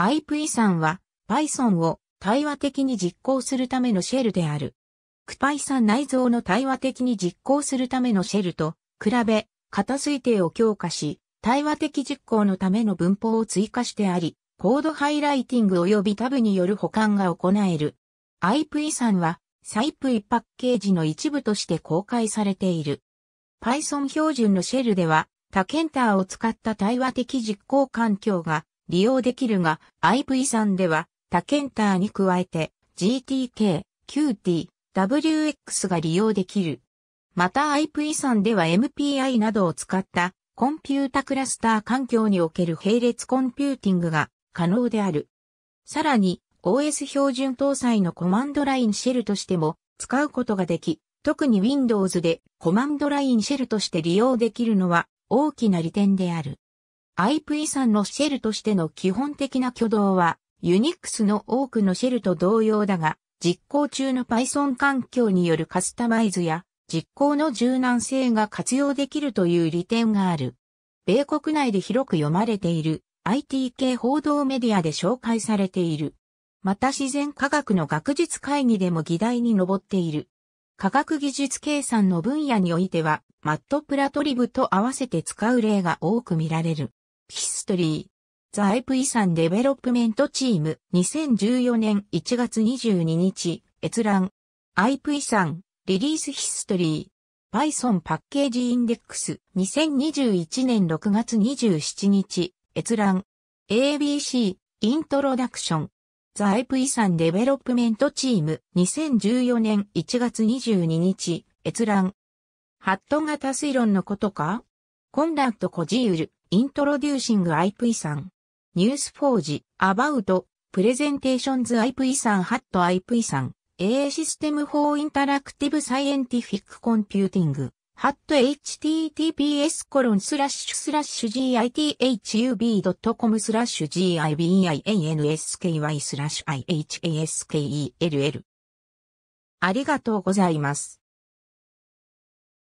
i p 遺さんは Python を対話的に実行するためのシェルである。クパイさん内蔵の対話的に実行するためのシェルと比べ、型推定を強化し、対話的実行のための文法を追加してあり、コードハイライティング及びタブによる保管が行える。i p 遺さんはサイプイパッケージの一部として公開されている。Python 標準のシェルでは、タケンターを使った対話的実行環境が利用できるが、IV3 では、他ケンターに加えて、GTK、QT、WX が利用できる。また i p 遺3では MPI などを使ったコンピュータクラスター環境における並列コンピューティングが可能である。さらに OS 標準搭載のコマンドラインシェルとしても使うことができ、特に Windows でコマンドラインシェルとして利用できるのは大きな利点である。IP 産のシェルとしての基本的な挙動は、ユニックスの多くのシェルと同様だが、実行中の Python 環境によるカスタマイズや実行の柔軟性が活用できるという利点がある。米国内で広く読まれている IT 系報道メディアで紹介されている。また自然科学の学術会議でも議題に上っている。科学技術計算の分野においては、マットプラトリブと合わせて使う例が多く見られる。トリー。ザ・アイプ遺産デベロップメントチーム2014年1月22日閲覧。アイプ遺産リリースヒストリー。Python パッケージインデックス2021年6月27日閲覧。ABC イントロダクション。ザ・アイプ遺産デベロップメントチーム2014年1月22日閲覧。ハット型推論のことかコンラッド・コジール。イントロデューシング IP さん、ニュースフォージ、アバウト、プレゼンテーションズ IP さん、ハット IP さん、A システム for Interactive s c ィ e n t i f i c c o m p u t ハット https コロンスラッシュスラッシュ github.com スラッシュ gibiansky スラッシュ ihaskel。ありがとうございます。